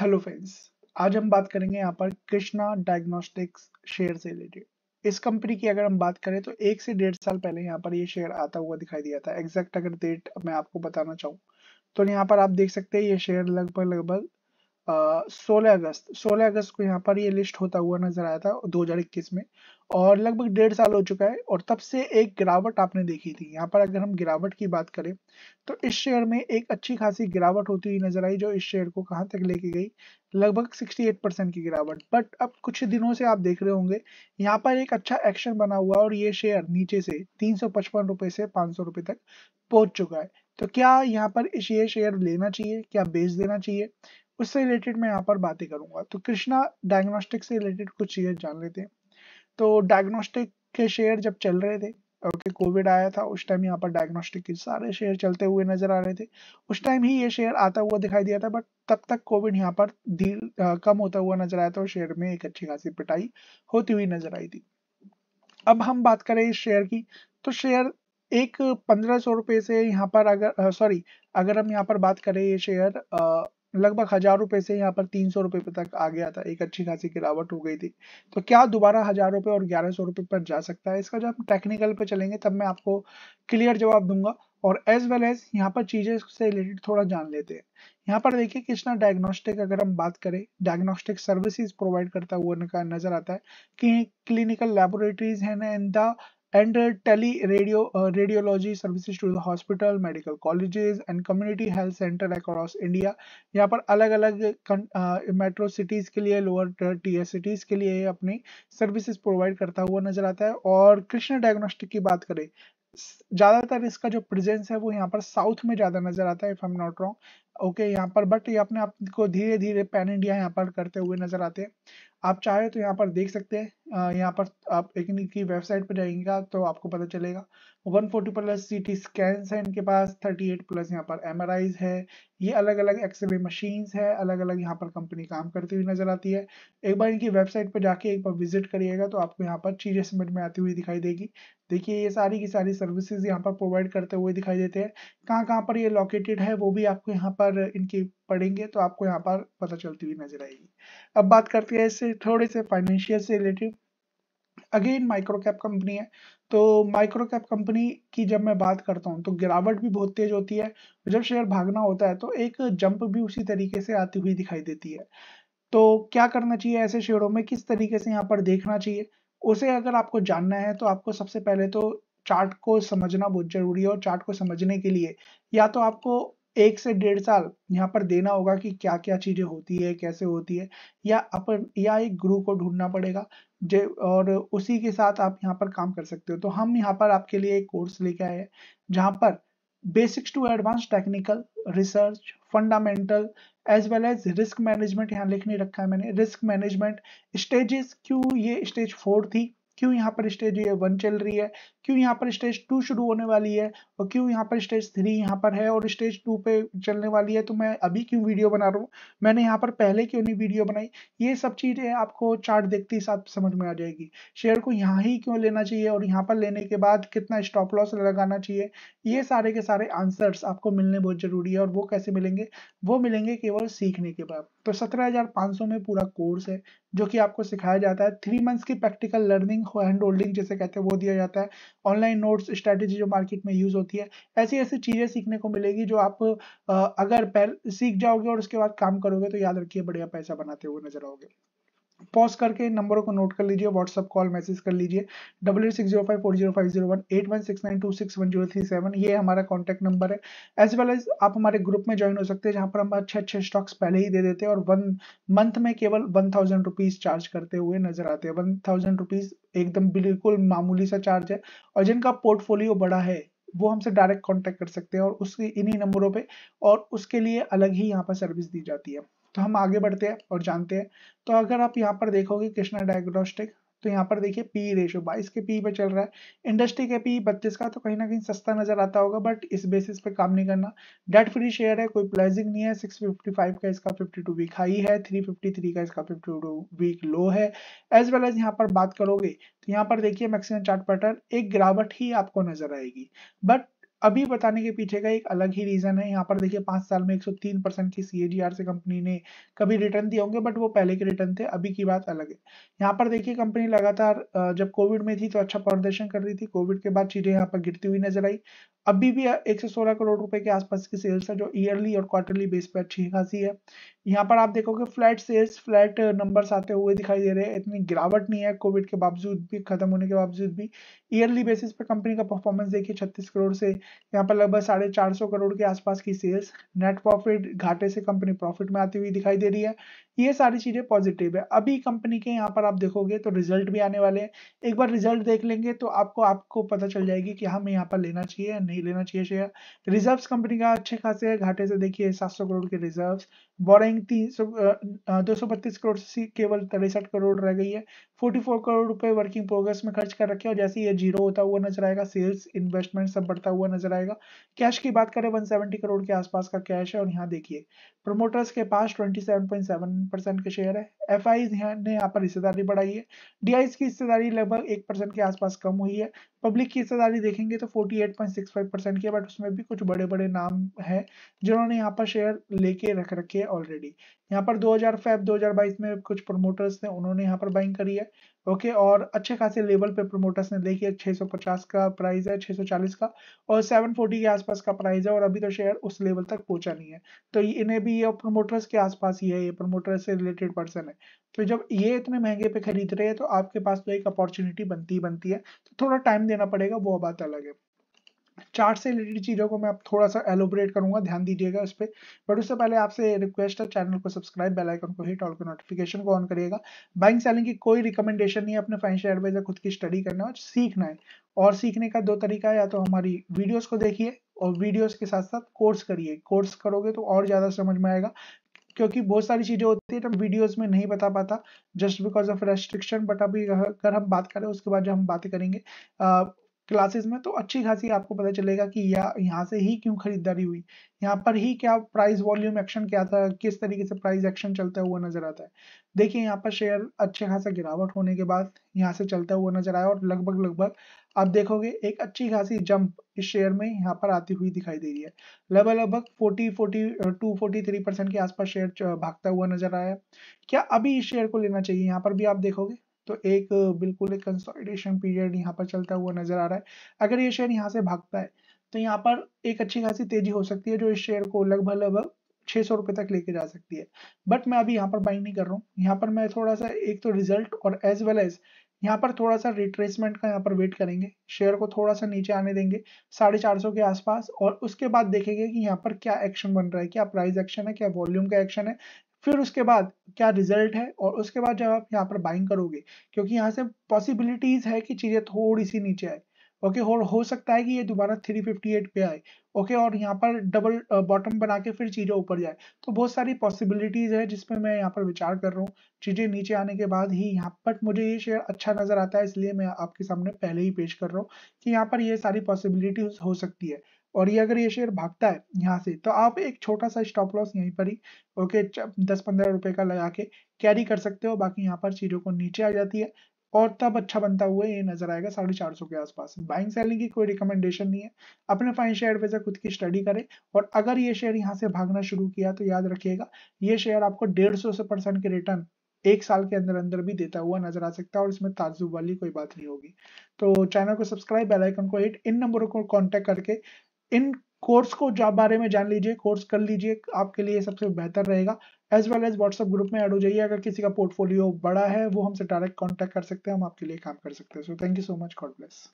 hello friends आज हम बात करेंगे यहाँ पर कृष्णा डायग्नोस्टिक्स शेयर से रिलेटेड इस कंपनी की अगर हम बात करें तो एक से डेढ़ साल पहले यहाँ पर ये शेयर आता हुआ दिखाई दिया था एग्जैक्ट अगर डेट मैं आपको बताना चाहूँ तो यहाँ पर आप देख सकते हैं ये शेयर लगभग लगभग सोलह अगस्त सोलह अगस्त को यहाँ पर ये लिस्ट होता हुआ नजर आया था 2021 में और लगभग डेढ़ साल हो चुका है और तब से एक गिरावट आपने देखी थी यहाँ पर अगर हम गिरावट की बात करें तो इस शेयर में एक अच्छी खासी गिरावट होती हुई नजर आई जो इस शेयर को कहाँ तक लेके गई लगभग 68 परसेंट की गिरावट बट अब कुछ दिनों से आप देख रहे होंगे यहाँ पर एक अच्छा एक्शन बना हुआ और ये शेयर नीचे से तीन से पाँच तक पहुंच चुका है तो क्या यहाँ पर ये शेयर लेना चाहिए क्या बेच देना चाहिए उससे रिलेटेड मैं यहाँ पर बातें करूंगा तो कृष्णा डायग्नोस्टिक से रिलेटेड कुछ शेयर जान लेते हैं तो डायग्नोस्टिक के शेयर जब चल रहे थे ओके कोविड आया था उस टाइम यहाँ पर डायग्नोस्टिक के सारे शेयर चलते हुए नजर आ रहे थे उस टाइम ही ये शेयर आता हुआ दिखाई दिया था बट तब तक कोविड यहाँ पर धीर कम होता हुआ नजर आया था और शेयर में एक अच्छी खासी पिटाई होती हुई नजर आई थी अब हम बात करें इस शेयर की तो शेयर एक पंद्रह सौ रुपए से यहाँ पर अगर सॉरी अगर हम यहाँ पर बात करें ये शेयर लगभग हजार रुपए से यहाँ पर तीन सौ रुपए तक आ गया था एक अच्छी खासी गिरावट हो गई थी तो क्या दोबारा हजार रुपए और ग्यारह सौ रुपए पर जा सकता है इसका जब टेक्निकल पे चलेंगे तब मैं आपको क्लियर जवाब दूंगा और एज वेल एज यहाँ पर चीजें से रिलेटेड थोड़ा जान लेते हैं यहाँ पर देखिए कृष्णा डायग्नोस्टिक अगर हम बात करें डायग्नोस्टिक सर्विसेज प्रोवाइड करता हुआ नजर आता है कि क्लिनिकल लेबोरेटरीज हैं and the and uh, tele radio uh, radiology services to the hospital medical colleges and community health center across india यहाँ पर alag अलग मेट्रो uh, सिटीज के लिए lower tier cities ke liye apni services provide karta hua nazar aata hai aur krishna diagnostic ki baat kare ज्यादातर इसका जो presence है वो यहाँ पर साउथ में ज्यादा नजर आता है if I am not wrong okay यहाँ पर बट ये अपने आप को धीरे धीरे पैन इंडिया यहाँ पर करते हुए नजर आते हैं आप चाहे तो यहाँ पर देख सकते हैं यहाँ पर आप इनकी वेबसाइट पर जाएंगे तो आपको पता चलेगा 140 forty plus C T scan है इनके पास 38 प्लस यहाँ पर एम है ये अलग अलग एक्सरे मशीन्स है अलग अलग यहाँ पर कंपनी काम करती हुई नजर आती है एक बार इनकी वेबसाइट पर जाके एक बार विजिट करिएगा तो आपको यहाँ पर चीज़ें समझ में आती हुई दिखाई देगी देखिए ये सारी की सारी सर्विसेज यहाँ पर प्रोवाइड करते हुए दिखाई देते हैं कहाँ कहाँ पर ये लोकेटेड है वो भी आपको यहाँ पर इनकी पढ़ेंगे तो आपको यहाँ पर पता चलती हुई नजर आएगी अब बात करते हैं इससे थोड़े से फाइनेंशियल से relative again micro cap company है तो माइक्रो कैप कंपनी की जब मैं बात करता हूँ तो गिरावट भी बहुत तेज होती है जब शेयर भागना होता है तो एक जंप भी उसी तरीके से आती हुई दिखाई देती है तो क्या करना चाहिए ऐसे शेयरों में किस तरीके से यहाँ पर देखना चाहिए उसे अगर आपको जानना है तो आपको सबसे पहले तो चार्ट को समझना बहुत जरूरी है और चार्ट को समझने के लिए या तो आपको एक से डेढ़ साल यहाँ पर देना होगा कि क्या क्या चीजें होती है कैसे होती है या अपन या एक गुरु को ढूंढना पड़ेगा जे और उसी के साथ आप यहाँ पर काम कर सकते हो तो हम यहाँ पर आपके लिए एक कोर्स लेके आए हैं जहाँ पर basics to advance technical research fundamental as well as risk management यहाँ लिख नहीं रखा है मैंने रिस्क मैनेजमेंट स्टेजेस क्यों ये स्टेज फोर थी क्यों यहाँ पर स्टेज ये वन चल रही है क्यों यहाँ पर स्टेज टू शुरू होने वाली है और क्यों यहाँ पर स्टेज थ्री यहाँ पर है और स्टेज टू पे चलने वाली है तो मैं अभी क्यों वीडियो बना रहा हूँ मैंने यहाँ पर पहले क्यों नहीं वीडियो बनाई ये सब चीज़ें आपको चार्ट देखते ही साथ समझ में आ जाएगी शेयर को यहाँ ही क्यों लेना चाहिए और यहाँ पर लेने के बाद कितना स्टॉप लॉस लगाना चाहिए ये सारे के सारे आंसर्स आपको मिलने बहुत ज़रूरी है और वो कैसे मिलेंगे वो मिलेंगे केवल सीखने के बाद तो सत्रह हजार सौ में पूरा कोर्स है जो कि आपको सिखाया जाता है थ्री मंथ्स की प्रैक्टिकल लर्निंग हैंड होल्डिंग जैसे कहते हैं वो दिया जाता है ऑनलाइन नोट्स स्ट्रैटेजी जो मार्केट में यूज होती है ऐसी ऐसी चीजें सीखने को मिलेगी जो आप अगर सीख जाओगे और उसके बाद काम करोगे तो याद रखिए बढ़िया पैसा बनाते हुए नजर आओगे पॉज करके इन नंबरों को नोट कर लीजिए व्हाट्सअप कॉल मैसेज कर लीजिए double eight six zero five four zero five zero one eight one six nine two six one zero three seven ये हमारा कॉन्टैक्ट नंबर है एज वेल एज आप हमारे ग्रुप में ज्वाइन हो सकते हैं जहाँ पर हम अच्छे अच्छे स्टॉक्स पहले ही दे देते हैं और वन मंथ में केवल वन थाउजेंड रुपीज चार्ज करते हुए नजर आते हैं वन थाउजेंड रुपीज एकदम बिल्कुल मामूली सा चार्ज है और जिनका पोर्टफोलियो बड़ा है वो हमसे डायरेक्ट कांटेक्ट कर सकते हैं और उसके इन्हीं नंबरों पे और उसके लिए अलग ही यहाँ पर सर्विस दी जाती है तो हम आगे बढ़ते हैं और जानते हैं तो अगर आप यहाँ पर देखोगे कृष्णा डायग्नोस्टिक तो यहाँ पर देखिए पी रेशो बाईस के पी पे चल रहा है इंडस्ट्री के पी बत्तीस का तो कहीं ना कहीं सस्ता नजर आता होगा बट इस बेसिस पे काम नहीं करना डेट फ्री शेयर है कोई प्लाइजिंग नहीं है 655 का इसका 52 वीक हाई है 353 का इसका 52 वीक लो है एज वेल एज यहाँ पर बात करोगे तो यहाँ पर देखिए मैक्सिमम चार्ट पैटर्न एक गिरावट ही आपको नजर आएगी बट अभी बताने के पीछे का एक अलग ही रीजन है यहाँ पर देखिए पांच साल में 103 परसेंट की सीएजीआर से कंपनी ने कभी रिटर्न दिए होंगे बट वो पहले के रिटर्न थे अभी की बात अलग है यहाँ पर देखिए कंपनी लगातार जब कोविड में थी तो अच्छा प्रदर्शन कर रही थी कोविड के बाद चीजें यहाँ पर गिरती हुई नजर आई अभी भी 116 करोड़ रुपए के आसपास की सेल्स है जो ईयरली और क्वार्टरली बेस पे अच्छी खासी है यहाँ पर आप देखोगे फ्लैट सेल्स फ्लैट नंबर्स आते हुए दिखाई दे रहे हैं इतनी गिरावट नहीं है कोविड के बावजूद भी खत्म होने के बावजूद भी ईयरली बेसिस पर कंपनी का परफॉर्मेंस देखिए 36 करोड़ से यहाँ पर लगभग साढ़े चार सौ करोड़ के आसपास की सेल्स नेट प्रॉफिट घाटे से कंपनी प्रॉफिट में आती हुई दिखाई दे रही है ये सारी चीज़ें पॉजिटिव है अभी कंपनी के यहाँ पर आप देखोगे तो रिजल्ट भी आने वाले हैं एक बार रिजल्ट देख लेंगे तो आपको आपको पता चल जाएगी कि हमें यहाँ पर लेना चाहिए या नहीं लेना चाहिए शेयर रिजर्व्स कंपनी का अच्छे खासे है घाटे से देखिए सात करोड़ के रिजर्व्स बोरिंग तीन सौ करोड़ से केवल तिरसठ करोड़ रह गई है 44 करोड़ रुपए वर्किंग प्रोग्रेस में खर्च कर रखे और जैसे ये जीरो होता हुआ नजर आएगा सेल्स इन्वेस्टमेंट सब बढ़ता हुआ नजर आएगा कैश की बात करें 170 करोड़ के आसपास का कैश है और यहाँ देखिए प्रमोटर्स के पास परसेंट के शेयर है एफ आई ने यहाँ पर हिस्सेदारी बढ़ाई है डी की हिस्सेदारी लगभग एक परसेंट के आसपास कम हुई है पब्लिक की हिस्सेदारी देखेंगे तो 48.65 परसेंट की बट उसमें भी कुछ बड़े बड़े नाम हैं जिन्होंने यहाँ पर शेयर लेके रख रखे हैं ऑलरेडी यहाँ पर 2000 फेब 2022 में कुछ प्रमोटर्स थे उन्होंने यहाँ पर बाइंग करी है ओके और अच्छे खासे लेवल पे प्रमोटर्स ने देखी है 650 का प्राइस है 640 का और 740 के आसपास का प्राइस है और अभी तो शेयर उस लेवल तक पहुंचा नहीं है तो इन्हें भी ये प्रमोटर्स के आसपास ही है ये प्रमोटर्स से रिलेटेड पर्सन है तो जब ये इतने महंगे पे खरीद रहे हैं तो आपके पास तो एक अपॉर्चुनिटी बनती ही बनती है तो थोड़ा टाइम देना पड़ेगा वो बात अलग है चार्ट से रिलेटेड चीज़ों को मैं आप थोड़ा सा एलोबरेट करूंगा ध्यान दीजिएगा उस पर बट उससे पहले आपसे रिक्वेस्ट है चैनल को सब्सक्राइब बेल आइकन को हिट और को नोटिफिकेशन को ऑन करिएगा बाइंग सेलिंग की कोई रिकमेंडेशन नहीं है अपने फाइनेंशियल एडवाइजर खुद की स्टडी करना और सीखना है और सीखने का दो तरीका है या तो हमारी वीडियोस को देखिए और वीडियोस के साथ साथ कोर्स करिए कोर्स करोगे तो और ज़्यादा समझ में आएगा क्योंकि बहुत सारी चीज़ें होती है तो वीडियोस में नहीं बता पाता just because of restriction but अभी अगर हम बात करें उसके बाद जो हम बातें करेंगे क्लासेस में तो अच्छी खासी आपको पता चलेगा कि या यहाँ से ही क्यों खरीदारी हुई यहाँ पर ही क्या प्राइस वॉल्यूम एक्शन क्या था किस तरीके से प्राइस एक्शन चलता हुआ नजर आता है देखिए यहाँ पर शेयर अच्छे खासा गिरावट होने के बाद यहाँ से चलता हुआ नजर आया और लगभग लगभग आप देखोगे एक अच्छी खासी जंप इस शेयर में यहाँ पर आती हुई दिखाई दे रही है लगभग लगभग forty forty two forty three percent के आसपास शेयर भागता हुआ नजर आया क्या अभी इस शेयर को लेना चाहिए यहाँ पर भी आप देखोगे तो एक बिल्कुल एक कंसोलिडेशन पीरियड यहाँ पर चलता हुआ नजर आ रहा है अगर ये शेयर यहाँ से भागता है तो यहाँ पर एक अच्छी खासी तेजी हो सकती है जो इस शेयर को लगभग लगभग छह सौ रुपए तक लेके जा सकती है बट मैं अभी यहाँ पर बाइंग नहीं कर रहा हूँ यहाँ पर मैं थोड़ा सा एक तो रिजल्ट और एज वेल एज यहाँ पर थोड़ा सा रिट्रेसमेंट का यहाँ पर वेट करेंगे शेयर को थोड़ा सा नीचे आने देंगे साढ़े चार सौ के आसपास और उसके बाद देखेंगे कि यहाँ पर क्या एक्शन बन रहा है क्या प्राइस एक्शन है क्या वॉल्यूम का एक्शन है फिर उसके बाद क्या रिजल्ट है और उसके बाद जब आप यहाँ पर बाइंग करोगे क्योंकि यहाँ से पॉसिबिलिटीज है कि चीज़ें थोड़ी सी नीचे आए ओके और हो सकता है कि ये दोबारा 358 पे आए ओके और यहाँ पर डबल बॉटम बना के फिर चीज़ें ऊपर जाए तो बहुत सारी पॉसिबिलिटीज़ है जिसपे मैं यहाँ पर विचार कर रहा हूँ चीज़ें नीचे आने के बाद ही यहाँ पर मुझे ये शेयर अच्छा नज़र आता है इसलिए मैं आपके सामने पहले ही पेश कर रहा हूँ कि यहाँ पर ये सारी पॉसिबिलिटीज हो सकती है और ये अगर ये शेयर भागता है यहाँ से तो आप एक छोटा सा स्टॉप लॉस यहीं पर ही ओके दस पंद्रह रुपए का लगा के कैरी कर सकते हो बाकी यहाँ पर चीजों को नीचे आ जाती है और तब अच्छा बनता हुआ ये नजर आएगा साढ़े चार सौ के आसपास बाइंग सेलिंग की कोई रिकमेंडेशन नहीं है अपने फाइनेंशियल एडवाइजर खुद की स्टडी करें और अगर ये शेयर यहाँ से भागना शुरू किया तो याद रखिएगा ये शेयर आपको डेढ़ सौ से परसेंट के रिटर्न एक साल के अंदर अंदर भी देता हुआ नजर आ सकता है और इसमें ताजुब वाली कोई बात नहीं होगी तो चैनल को सब्सक्राइब बेल आइकन को हिट इन नंबरों को कांटेक्ट करके इन कोर्स को जा बारे में जान लीजिए कोर्स कर लीजिए आपके लिए सबसे बेहतर रहेगा as well as WhatsApp group में ऐड हो जाइए अगर किसी का पोर्टफोलियो बड़ा है वो हमसे डायरेक्ट कॉन्टेक्ट कर सकते हैं हम आपके लिए काम कर सकते हैं so thank you so much God bless